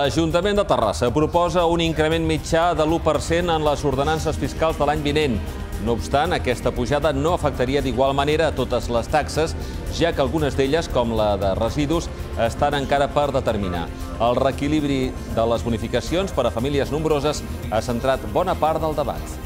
L'Ajuntament de Terrassa proposa un increment mitjà de l'1% en les ordenances fiscals de l'any vinent. No obstant, aquesta pujada no afectaria d'igual manera a totes les taxes, ja que algunes d'elles, com la de residus, estan encara per determinar. El reequilibri de les bonificacions per a famílies nombroses ha centrat bona part del debat.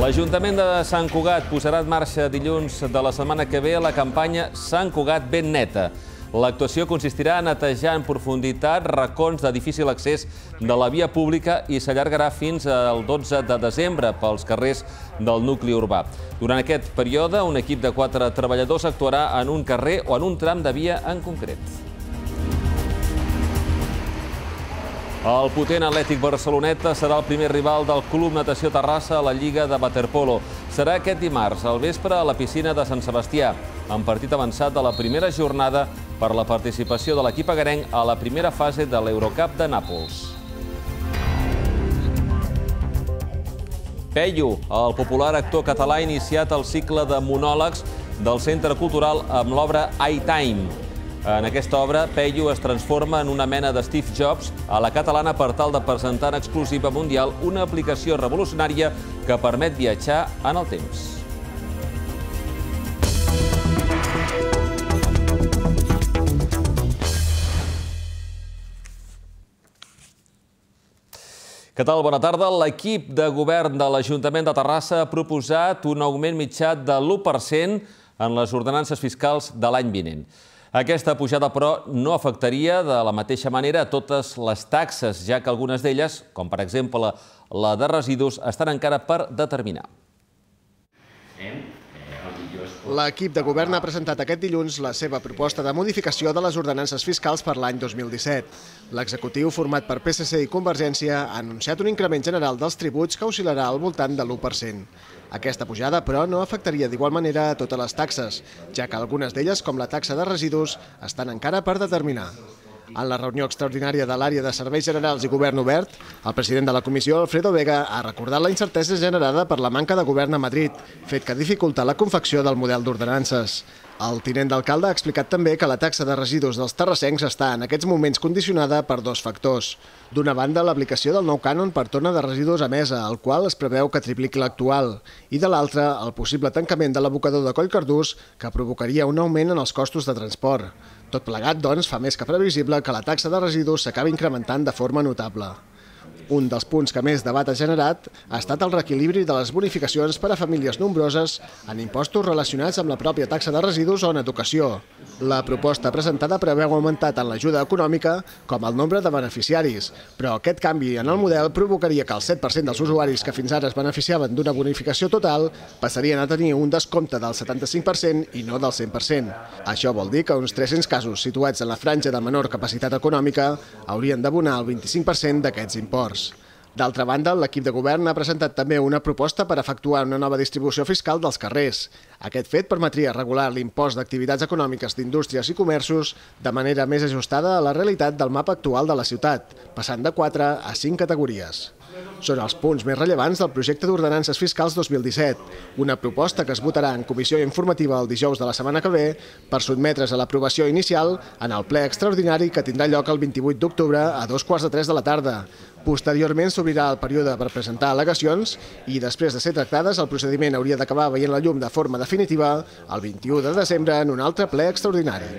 L'Ajuntament de Sant Cugat posarà en marxa dilluns de la setmana que ve la campanya Sant Cugat ben neta. L'actuació consistirà a netejar en profunditat racons de difícil accés de la via pública i s'allargarà fins al 12 de desembre pels carrers del nucli urbà. Durant aquest període, un equip de quatre treballadors actuarà en un carrer o en un tram de via en concret. El potent Atlètic Barceloneta serà el primer rival del Club Natació Terrassa a la Lliga de Waterpolo. Serà aquest dimarts, al vespre, a la piscina de Sant Sebastià, en partit avançat de la primera jornada per la participació de l'equip agarenc a la primera fase de l'Eurocup de Nàpols. Peyu, el popular actor català, ha iniciat el cicle de monòlegs del Centre Cultural amb l'obra I Time, en aquesta obra, Peyu es transforma en una mena de Steve Jobs a la catalana per tal de presentar en exclusiva mundial una aplicació revolucionària que permet viatjar en el temps. Què tal? Bona tarda. L'equip de govern de l'Ajuntament de Terrassa ha proposat un augment mitjà de l'1% en les ordenances fiscals de l'any vinent. Aquesta pujada, però, no afectaria de la mateixa manera a totes les taxes, ja que algunes d'elles, com per exemple la de residus, estan encara per determinar. L'equip de govern ha presentat aquest dilluns la seva proposta de modificació de les ordenances fiscals per l'any 2017. L'executiu, format per PSC i Convergència, ha anunciat un increment general dels tributs que oscil·larà al voltant de l'1%. Aquesta pujada, però, no afectaria d'igual manera a totes les taxes, ja que algunes d'elles, com la taxa de residus, estan encara per determinar. En la reunió extraordinària de l'àrea de serveis generals i govern obert, el president de la comissió, Alfredo Vega, ha recordat la incertesa generada per la manca de govern a Madrid, fet que dificulta la confecció del model d'ordenances. El tinent d'alcalde ha explicat també que la taxa de residus dels terrassencs està en aquests moments condicionada per dos factors. D'una banda, l'aplicació del nou cànon per tona de residus a mesa, el qual es preveu que tripliqui l'actual, i de l'altra, el possible tancament de l'abocador de Collcardús, que provocaria un augment en els costos de transport. Tot plegat, doncs, fa més que previsible que la taxa de residus s'acabi incrementant de forma notable. Un dels punts que més debat ha generat ha estat el reequilibri de les bonificacions per a famílies nombroses en impostos relacionats amb la pròpia taxa de residus o en educació. La proposta presentada preveu augmentar tant l'ajuda econòmica com el nombre de beneficiaris, però aquest canvi en el model provocaria que el 7% dels usuaris que fins ara es beneficiaven d'una bonificació total passarien a tenir un descompte del 75% i no del 100%. Això vol dir que uns 300 casos situats en la franja de menor capacitat econòmica haurien d'abonar el 25% d'aquests impostos menors. D'altra banda, l'equip de govern ha presentat també una proposta per efectuar una nova distribució fiscal dels carrers. Aquest fet permetria regular l'impost d'activitats econòmiques d'indústries i comerços de manera més ajustada a la realitat del mapa actual de la ciutat, passant de 4 a 5 categories. Són els punts més rellevants del projecte d'ordenances fiscals 2017, una proposta que es votarà en comissió informativa el dijous de la setmana que ve per sotmetre's a l'aprovació inicial en el ple extraordinari que tindrà lloc el 28 d'octubre a dos quarts de tres de la tarda. Posteriorment s'obrirà el període per presentar al·legacions i després de ser tractades el procediment hauria d'acabar veient la llum de forma definitiva el 21 de desembre en un altre ple extraordinari.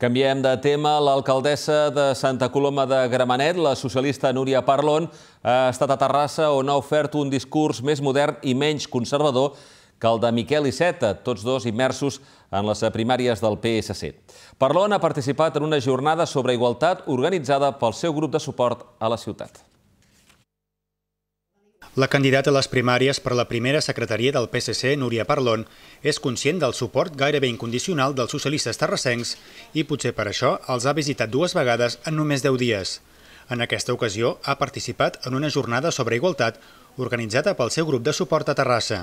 Canviem de tema. L'alcaldessa de Santa Coloma de Gramenet, la socialista Núria Parlon, ha estat a Terrassa on ha ofert un discurs més modern i menys conservador que el de Miquel Iceta, tots dos immersos en les primàries del PSC. Parlon ha participat en una jornada sobre igualtat organitzada pel seu grup de suport a la ciutat. La candidata a les primàries per la primera secretaria del PSC, Núria Parlon, és conscient del suport gairebé incondicional dels socialistes terrassencs i potser per això els ha visitat dues vegades en només 10 dies. En aquesta ocasió ha participat en una jornada sobre igualtat organitzada pel seu grup de suport a Terrassa.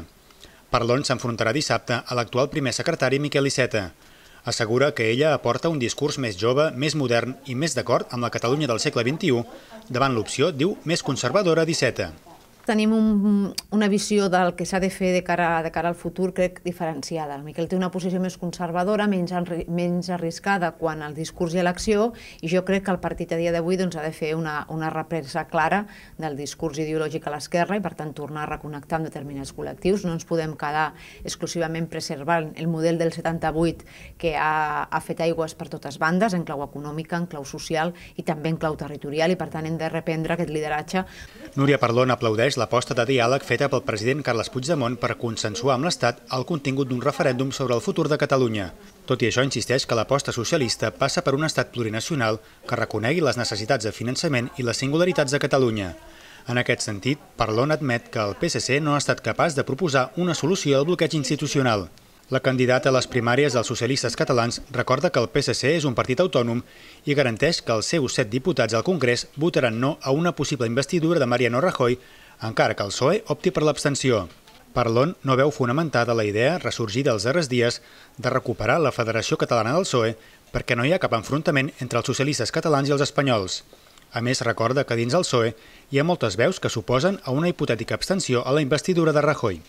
Parlon s'enfrontarà dissabte a l'actual primer secretari Miquel Iceta. Assegura que ella aporta un discurs més jove, més modern i més d'acord amb la Catalunya del segle XXI davant l'opció, diu, més conservadora d'Iceta tenim un, una visió del que s'ha de fer de cara, de cara al futur, crec, diferenciada. El Miquel té una posició més conservadora, menys, menys arriscada quan el discurs i l'acció, i jo crec que el partit a dia d'avui doncs, ha de fer una, una represa clara del discurs ideològic a l'esquerra i, per tant, tornar a reconnectar amb determinats col·lectius. No ens podem quedar exclusivament preservant el model del 78 que ha, ha fet aigües per totes bandes, en clau econòmica, en clau social i també en clau territorial, i, per tant, hem de reprendre aquest lideratge. Núria perdona, aplaudeix l'aposta de diàleg feta pel president Carles Puigdemont per consensuar amb l'Estat el contingut d'un referèndum sobre el futur de Catalunya. Tot i això, insisteix que l'aposta socialista passa per un estat plurinacional que reconegui les necessitats de finançament i les singularitats de Catalunya. En aquest sentit, Parlon admet que el PSC no ha estat capaç de proposar una solució al bloqueig institucional. La candidata a les primàries dels socialistes catalans recorda que el PSC és un partit autònom i garanteix que els seus set diputats al Congrés votaran no a una possible investidura de Mariano Rajoy encara que el PSOE opti per l'abstenció. Parlon no veu fonamentada la idea ressorgida els darrers dies de recuperar la Federació Catalana del PSOE perquè no hi ha cap enfrontament entre els socialistes catalans i els espanyols. A més, recorda que dins el PSOE hi ha moltes veus que suposen a una hipotètica abstenció a la investidura de Rajoy.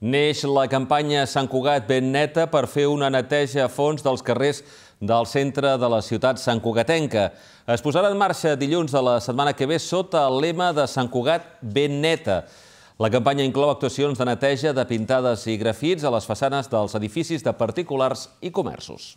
Neix la campanya Sant Cugat ben neta per fer una neteja a fons dels carrers del centre de la ciutat Cugatenca. Es posarà en marxa dilluns de la setmana que ve sota el lema de Sant Cugat ben neta. La campanya inclou actuacions de neteja, de pintades i grafits a les façanes dels edificis de particulars i comerços.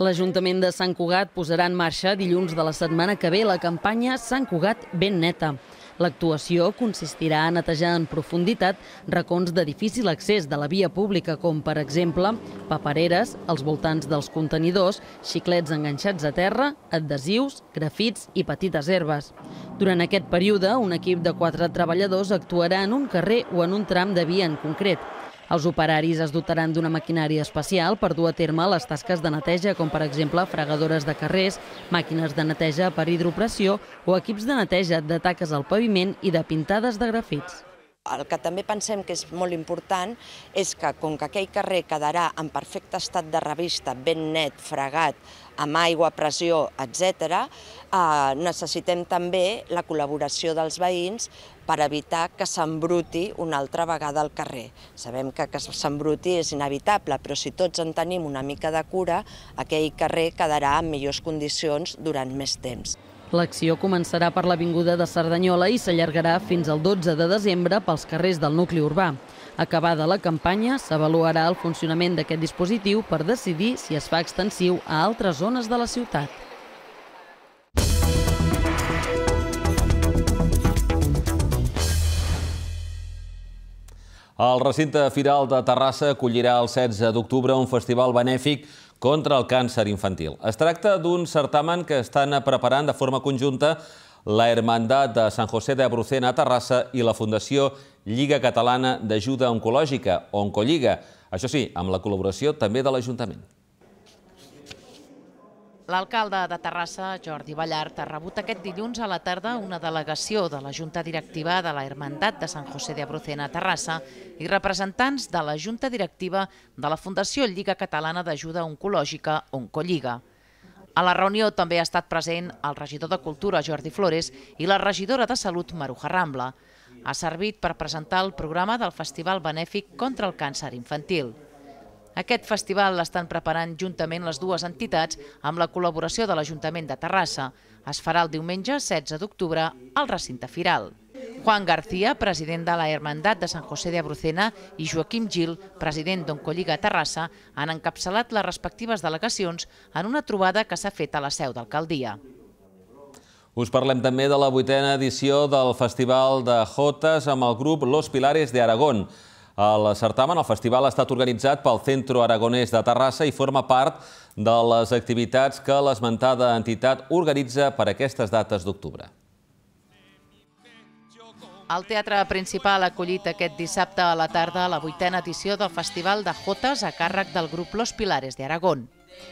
L'Ajuntament de Sant Cugat posarà en marxa dilluns de la setmana que ve la campanya Sant Cugat ben neta. L'actuació consistirà a netejar en profunditat racons de difícil accés de la via pública, com per exemple papereres, als voltants dels contenidors, xiclets enganxats a terra, adhesius, grafits i petites herbes. Durant aquest període, un equip de quatre treballadors actuarà en un carrer o en un tram de via en concret, els operaris es dotaran d'una maquinària especial per dur a terme les tasques de neteja, com per exemple fregadores de carrers, màquines de neteja per hidropressió o equips de neteja de taques al paviment i de pintades de grafits. El que també pensem que és molt important és que, com que aquell carrer quedarà en perfecte estat de revista, ben net, fregat, amb aigua, pressió, etc., eh, necessitem també la col·laboració dels veïns per evitar que s'embruti una altra vegada al carrer. Sabem que que s'embruti és inevitable, però si tots en tenim una mica de cura, aquell carrer quedarà en millors condicions durant més temps. L'acció començarà per l'Avinguda de Cerdanyola i s'allargarà fins al 12 de desembre pels carrers del nucli urbà. Acabada la campanya, s'avaluarà el funcionament d'aquest dispositiu per decidir si es fa extensiu a altres zones de la ciutat. El recinte firal de Terrassa acollirà el 16 d'octubre un festival benèfic contra el càncer infantil. Es tracta d'un certamen que estan preparant de forma conjunta la Hermandat de Sant José de Brucena a Terrassa i la Fundació Lliga Catalana d'Ajuda Oncològica, Oncolliga, això sí, amb la col·laboració també de l'Ajuntament. L'alcalde de Terrassa, Jordi Ballart, ha rebut aquest dilluns a la tarda una delegació de la Junta Directiva de la Hermandat de Sant José de Abrucena a Terrassa i representants de la Junta Directiva de la Fundació Lliga Catalana d'Ajuda Oncològica Oncolliga. A la reunió també ha estat present el regidor de Cultura, Jordi Flores, i la regidora de Salut, Maruja Rambla. Ha servit per presentar el programa del Festival Benèfic contra el Càncer Infantil. Aquest festival l'estan preparant juntament les dues entitats amb la col·laboració de l'Ajuntament de Terrassa. Es farà el diumenge 16 d'octubre al recinte Firal. Juan García, president de la Hermandat de Sant José de Abrucena, i Joaquim Gil, president d'Oncolliga Terrassa, han encapçalat les respectives delegacions en una trobada que s'ha fet a la seu d'alcaldia. Us parlem també de la vuitena edició del Festival de Jotes amb el grup Los Pilares de Aragón. El certamen, el festival, ha estat organitzat pel Centro Aragonès de Terrassa i forma part de les activitats que l'esmentada entitat organitza per aquestes dates d'octubre. El teatre principal ha acollit aquest dissabte a la tarda la vuitena edició del Festival de Jotes a càrrec del grup Los Pilares de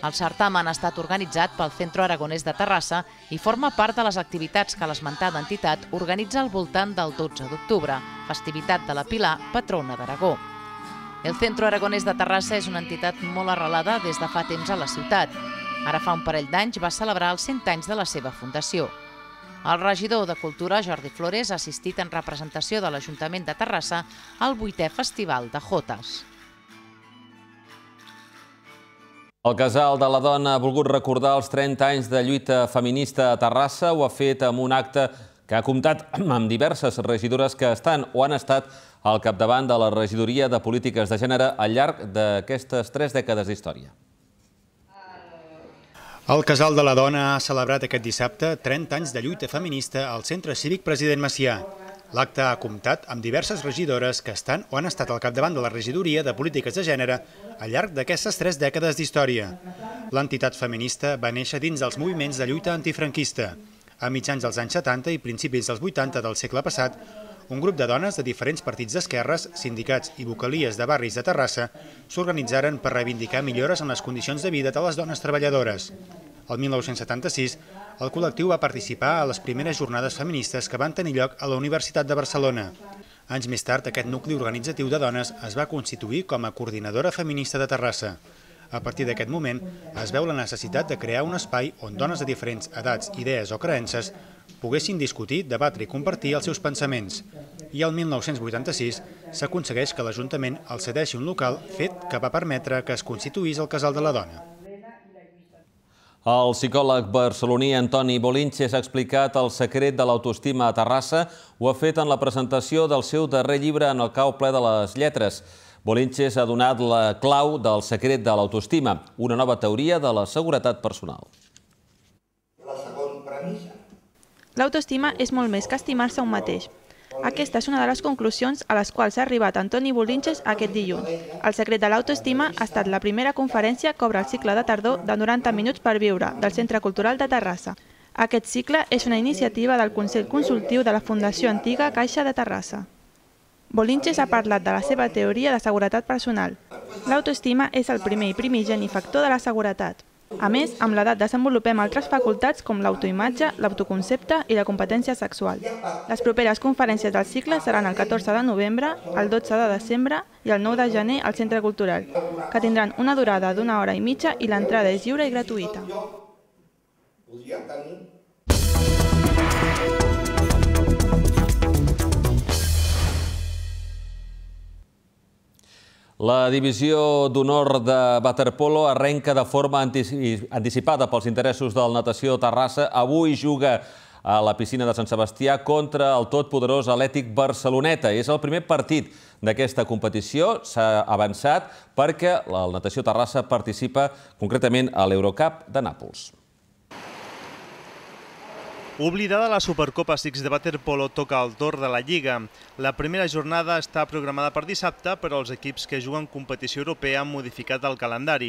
el certamen ha estat organitzat pel Centro Aragonès de Terrassa i forma part de les activitats que l'esmentada entitat organitza al voltant del 12 d'octubre, festivitat de la Pilar, patrona d'Aragó. El Centro Aragonès de Terrassa és una entitat molt arrelada des de fa temps a la ciutat. Ara fa un parell d'anys va celebrar els 100 anys de la seva fundació. El regidor de Cultura, Jordi Flores, ha assistit en representació de l'Ajuntament de Terrassa al 8è Festival de Jotas. El Casal de la Dona ha volgut recordar els 30 anys de lluita feminista a Terrassa. Ho ha fet amb un acte que ha comptat amb diverses regidores que estan o han estat al capdavant de la regidoria de polítiques de gènere al llarg d'aquestes tres dècades d'història. El Casal de la Dona ha celebrat aquest dissabte 30 anys de lluita feminista al Centre Cívic President Macià. L'acte ha comptat amb diverses regidores que estan o han estat al capdavant de la regidoria de polítiques de gènere al llarg d'aquestes tres dècades d'història. L'entitat feminista va néixer dins dels moviments de lluita antifranquista. A mitjans dels anys 70 i principis dels 80 del segle passat, un grup de dones de diferents partits d'esquerres, sindicats i vocalies de barris de Terrassa s'organitzaren per reivindicar millores en les condicions de vida de les dones treballadores. El 1976 el col·lectiu va participar a les primeres jornades feministes que van tenir lloc a la Universitat de Barcelona. Anys més tard, aquest nucli organitzatiu de dones es va constituir com a coordinadora feminista de Terrassa. A partir d'aquest moment, es veu la necessitat de crear un espai on dones de diferents edats, idees o creences poguessin discutir, debatre i compartir els seus pensaments. I el 1986 s'aconsegueix que l'Ajuntament el cedeixi un local, fet que va permetre que es constituís el Casal de la Dona. El psicòleg barceloní Antoni Bolinches ha explicat el secret de l'autoestima a Terrassa. Ho ha fet en la presentació del seu darrer llibre en el cau ple de les lletres. Bolinches ha donat la clau del secret de l'autoestima, una nova teoria de la seguretat personal. La segona L'autoestima és molt més que estimar-se un mateix. Aquesta és una de les conclusions a les quals ha arribat Antoni Bolinches aquest dilluns. El secret de l'autoestima ha estat la primera conferència que obre el cicle de tardor de 90 minuts per viure del Centre Cultural de Terrassa. Aquest cicle és una iniciativa del Consell Consultiu de la Fundació Antiga Caixa de Terrassa. Bolinches ha parlat de la seva teoria de seguretat personal. L'autoestima és el primer i primigeni factor de la seguretat, a més, amb l'edat desenvolupem altres facultats com l'autoimatge, l'autoconcepte i la competència sexual. Les properes conferències del cicle seran el 14 de novembre, el 12 de desembre i el 9 de gener al Centre Cultural, que tindran una durada d'una hora i mitja i l'entrada és lliure i gratuïta. tenir La divisió d'honor de Waterpolo arrenca de forma anticipada pels interessos del Natació Terrassa. Avui juga a la piscina de Sant Sebastià contra el totpoderós Atlètic Barceloneta. És el primer partit d'aquesta competició. S'ha avançat perquè la Natació Terrassa participa concretament a l'Eurocup de Nàpols. Oblidada la Supercopa Six de Waterpolo toca el torn de la Lliga. La primera jornada està programada per dissabte, però els equips que juguen competició europea han modificat el calendari.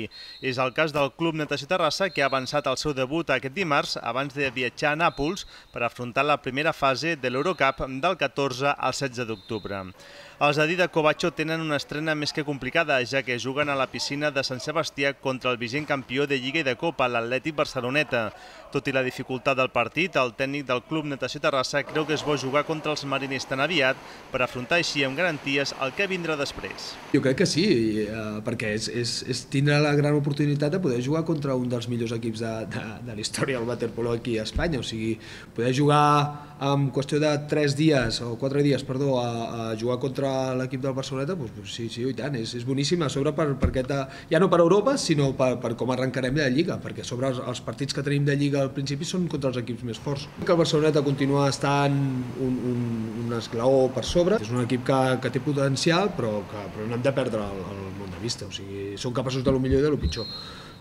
És el cas del Club Natació Terrassa, que ha avançat el seu debut aquest dimarts abans de viatjar a Nàpols per afrontar la primera fase de l'Eurocup del 14 al 16 d'octubre. Els Adi de Covacho tenen una estrena més que complicada, ja que juguen a la piscina de Sant Sebastià contra el vigent campió de Lliga i de Copa, l'Atlètic Barceloneta. Tot i la dificultat del partit, el tècnic del Club Natació Terrassa creu que és bo jugar contra els mariners tan aviat per afrontar així amb garanties el que vindrà després. Jo crec que sí, eh, perquè és, és, és tindrà la gran oportunitat de poder jugar contra un dels millors equips de, de, de la història del waterpolo aquí a Espanya. O sigui, poder jugar en qüestió de 3 dies o 4 dies, perdó, a, a jugar contra contra l'equip del Barceloneta, doncs, doncs, sí, sí, i tant, és, és boníssim, a sobre per, per aquesta, ja no per Europa, sinó per, per com arrencarem de la Lliga, perquè sobre els, els partits que tenim de Lliga al principi són contra els equips més forts. Que el Barceloneta continua estant un, un, un esglaó per sobre, és un equip que, que té potencial, però que però no hem de perdre el, el món de vista, o sigui, són capaços de lo millor i de lo pitjor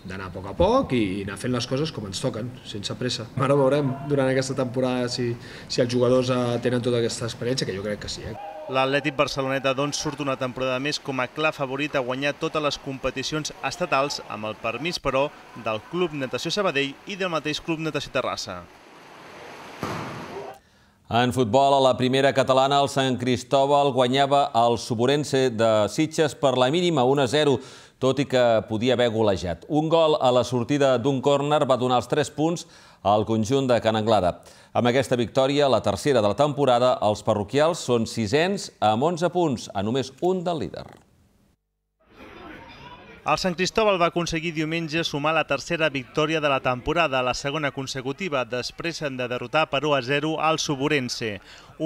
d'anar a poc a poc i anar fent les coses com ens toquen, sense pressa. Ara veurem durant aquesta temporada si, si els jugadors eh, tenen tota aquesta experiència, que jo crec que sí. Eh? L'Atlètic Barceloneta doncs surt una temporada més com a clar favorit a guanyar totes les competicions estatals amb el permís, però, del Club Natació Sabadell i del mateix Club Natació Terrassa. En futbol, a la primera catalana, el Sant Cristòbal guanyava el suborense de Sitges per la mínima 1-0, tot i que podia haver golejat. Un gol a la sortida d'un córner va donar els 3 punts al conjunt de Can Anglada. Amb aquesta victòria, la tercera de la temporada, els parroquials són sisens amb 11 punts, a només un del líder. El Sant Cristóbal va aconseguir diumenge sumar la tercera victòria de la temporada, la segona consecutiva, després de derrotar per 1 a 0 al Suborense.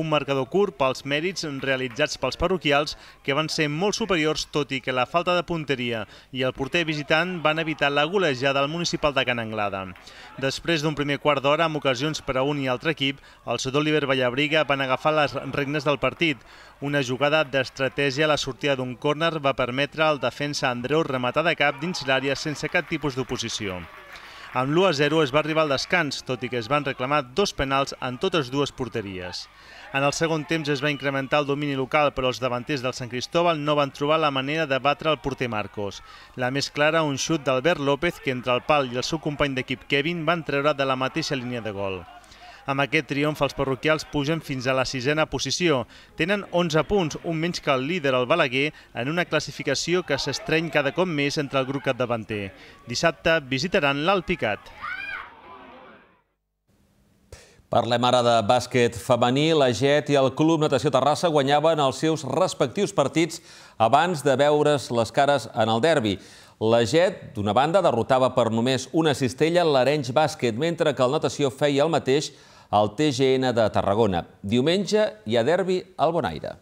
Un marcador curt pels mèrits realitzats pels parroquials, que van ser molt superiors, tot i que la falta de punteria i el porter visitant van evitar la golejada al municipal de Can Anglada. Després d'un primer quart d'hora, amb ocasions per a un i altre equip, els d'Oliver Vallabriga van agafar les regnes del partit. Una jugada d'estratègia a la sortida d'un córner va permetre al defensa Andreu rematar de cap dins l'àrea sense cap tipus d'oposició. Amb l'1-0 es va arribar al descans, tot i que es van reclamar dos penals en totes dues porteries. En el segon temps es va incrementar el domini local, però els davanters del Sant Cristóbal no van trobar la manera de batre el porter Marcos. La més clara, un xut d'Albert López, que entre el pal i el seu company d'equip Kevin van treure de la mateixa línia de gol. Amb aquest triomf, els parroquials pugen fins a la sisena posició. Tenen 11 punts, un menys que el líder, el Balaguer, en una classificació que s'estreny cada cop més entre el grup capdavanter. Dissabte visitaran l'Alpicat. Parlem ara de bàsquet femení. La JET i el Club Natació Terrassa guanyaven els seus respectius partits abans de veure's les cares en el derbi. La JET, d'una banda, derrotava per només una cistella l'Arenys Bàsquet, mentre que el Natació feia el mateix al TGN de Tarragona. Diumenge hi ha derbi al Bonaire.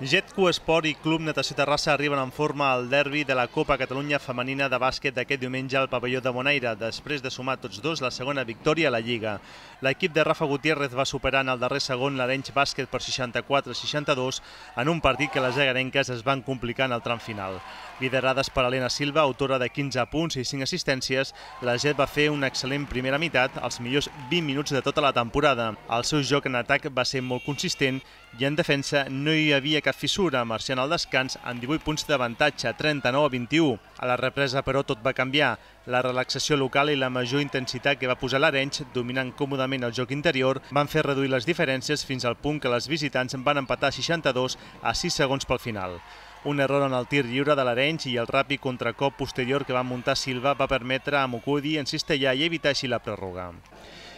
Jetco Esport i Club Natació Terrassa arriben en forma al derbi de la Copa Catalunya Femenina de Bàsquet d'aquest diumenge al pavelló de Bonaire, després de sumar tots dos la segona victòria a la Lliga. L'equip de Rafa Gutiérrez va superar en el darrer segon l'Arenys Bàsquet per 64-62 en un partit que les agarenques es van complicar en el tram final. Liderades per Helena Silva, autora de 15 punts i 5 assistències, la Jet va fer una excel·lent primera meitat, els millors 20 minuts de tota la temporada. El seu joc en atac va ser molt consistent i en defensa no hi havia cap cap fissura, marxant al descans amb 18 punts d'avantatge, 39 a 21. A la represa, però, tot va canviar. La relaxació local i la major intensitat que va posar l'Arenys, dominant còmodament el joc interior, van fer reduir les diferències fins al punt que les visitants van empatar 62 a 6 segons pel final. Un error en el tir lliure de l'Arenys i el ràpid contracop posterior que va muntar Silva va permetre a Mukudi encistellar i evitar així la pròrroga.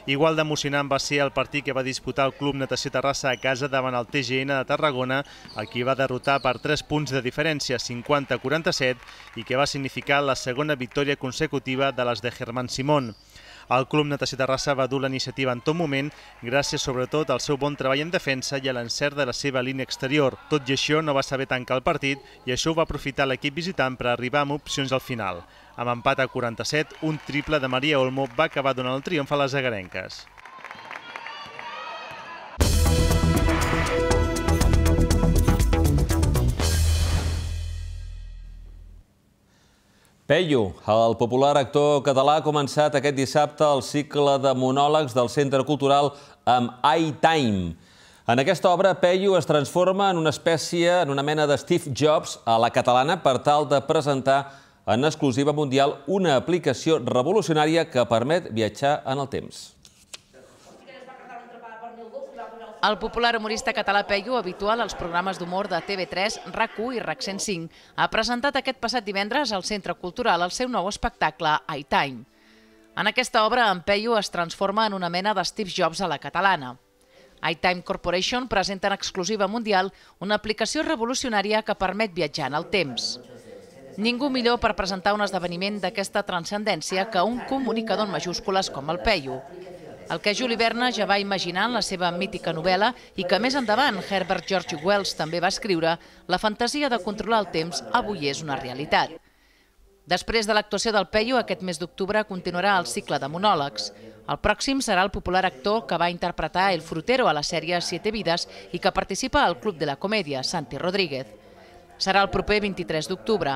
Igual d'emocionant va ser el partit que va disputar el Club Natació Terrassa a casa davant el TGN de Tarragona, el qui va derrotar per 3 punts de diferència, 50-47, i que va significar la segona victòria consecutiva de les de Germán Simón. El Club Natació Terrassa va dur la iniciativa en tot moment, gràcies sobretot al seu bon treball en defensa i a l'encert de la seva línia exterior. Tot i això, no va saber tancar el partit i això ho va aprofitar l'equip visitant per arribar amb opcions al final. Amb empat a 47, un triple de Maria Olmo va acabar donant el triomf a les agarenques. Peyu, el popular actor català, ha començat aquest dissabte el cicle de monòlegs del Centre Cultural amb iTime. En aquesta obra, Peyu es transforma en una espècie, en una mena de Steve Jobs a la catalana per tal de presentar en exclusiva mundial una aplicació revolucionària que permet viatjar en el temps. El popular humorista català Peyu, habitual als programes d'humor de TV3, RAC1 i RAC105, ha presentat aquest passat divendres al Centre Cultural el seu nou espectacle, iTime. En aquesta obra, en Peyu es transforma en una mena de Steve Jobs a la catalana. iTime Corporation presenta en exclusiva mundial una aplicació revolucionària que permet viatjar en el temps. Ningú millor per presentar un esdeveniment d'aquesta transcendència que un comunicador en majúscules com el Peyu el que Juli Verne ja va imaginar en la seva mítica novel·la i que més endavant Herbert George Wells també va escriure, la fantasia de controlar el temps avui és una realitat. Després de l'actuació del Peyu, aquest mes d'octubre continuarà el cicle de monòlegs. El pròxim serà el popular actor que va interpretar El Frutero a la sèrie Siete Vides i que participa al Club de la Comèdia, Santi Rodríguez. Serà el proper 23 d'octubre.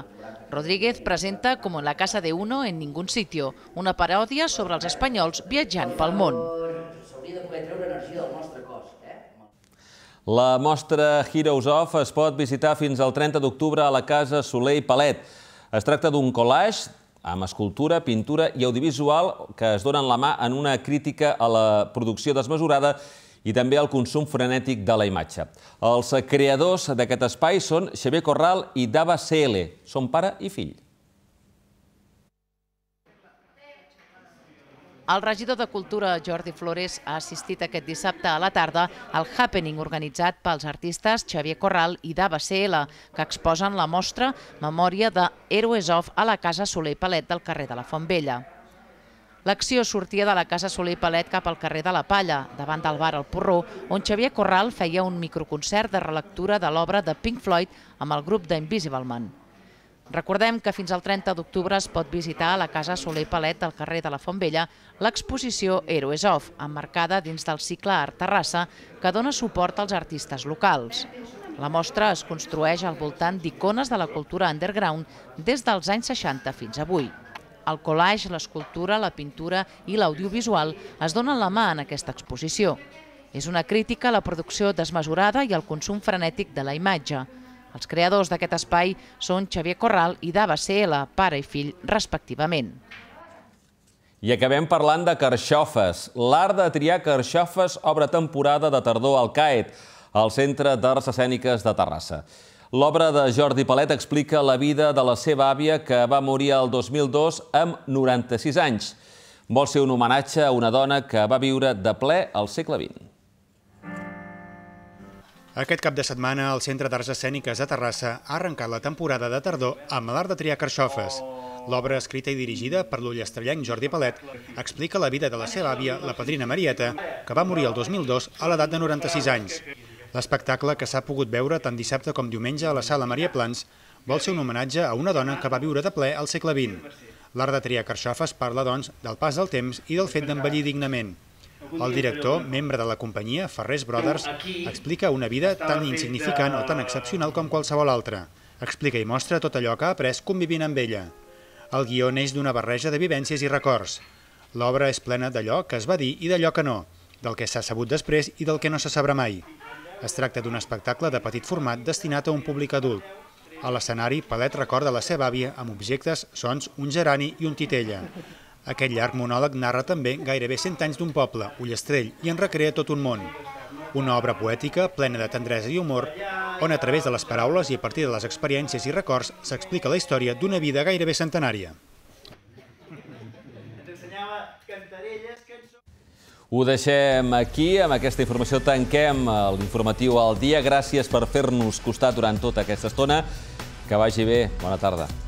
Rodríguez presenta Como en la casa de uno en ningún sitio, una paròdia sobre els espanyols viatjant pel món. S'hauria de poder treure energia del nostre eh? la mostra Heroes of es pot visitar fins al 30 d'octubre a la Casa Soleil Palet. Es tracta d'un collage amb escultura, pintura i audiovisual que es donen la mà en una crítica a la producció desmesurada i també el consum frenètic de la imatge. Els creadors d'aquest espai són Xavier Corral i Dava CL, són pare i fill. El regidor de Cultura, Jordi Flores, ha assistit aquest dissabte a la tarda al happening organitzat pels artistes Xavier Corral i Dava CL, que exposen la mostra Memòria de Heroes of a la Casa Soler Palet del carrer de la Font Vella. L'acció sortia de la Casa Soler i Palet cap al carrer de la Palla, davant del bar El Porró, on Xavier Corral feia un microconcert de relectura de l'obra de Pink Floyd amb el grup d'Invisible Man. Recordem que fins al 30 d'octubre es pot visitar a la Casa Soler Palet del carrer de la Font Vella l'exposició Héroes Off, emmarcada dins del cicle Art Terrassa, que dona suport als artistes locals. La mostra es construeix al voltant d'icones de la cultura underground des dels anys 60 fins avui. El collage, l'escultura, la pintura i l'audiovisual es donen la mà en aquesta exposició. És una crítica a la producció desmesurada i al consum frenètic de la imatge. Els creadors d'aquest espai són Xavier Corral i Dava CL, pare i fill, respectivament. I acabem parlant de carxofes. L'art de triar carxofes obre temporada de tardor al CAET, al Centre d'Arts Escèniques de Terrassa. L'obra de Jordi Palet explica la vida de la seva àvia que va morir el 2002 amb 96 anys. Vol ser un homenatge a una dona que va viure de ple al segle XX. Aquest cap de setmana, el Centre d'Arts Escèniques de Terrassa ha arrencat la temporada de tardor amb l'art de triar carxofes. L'obra, escrita i dirigida per l'ullastrellenc Jordi Palet, explica la vida de la seva àvia, la padrina Marieta, que va morir el 2002 a l'edat de 96 anys. L'espectacle, que s'ha pogut veure tant dissabte com diumenge a la Sala Maria Plans, vol ser un homenatge a una dona que va viure de ple al segle XX. L'art de triar carxofes parla, doncs, del pas del temps i del fet d'envellir dignament. El director, membre de la companyia, Ferrés Brothers, explica una vida tan insignificant o tan excepcional com qualsevol altra. Explica i mostra tot allò que ha après convivint amb ella. El guió neix d'una barreja de vivències i records. L'obra és plena d'allò que es va dir i d'allò que no, del que s'ha sabut després i del que no se sabrà mai. Es tracta d'un espectacle de petit format destinat a un públic adult. A l'escenari, Palet recorda la seva àvia amb objectes, sons, un gerani i un titella. Aquest llarg monòleg narra també gairebé 100 anys d'un poble, Ullestrell, i en recrea tot un món. Una obra poètica plena de tendresa i humor, on a través de les paraules i a partir de les experiències i records s'explica la història d'una vida gairebé centenària. ensenyava cantarella ho deixem aquí. Amb aquesta informació tanquem eh, l'informatiu al dia. Gràcies per fer-nos costat durant tota aquesta estona. Que vagi bé. Bona tarda.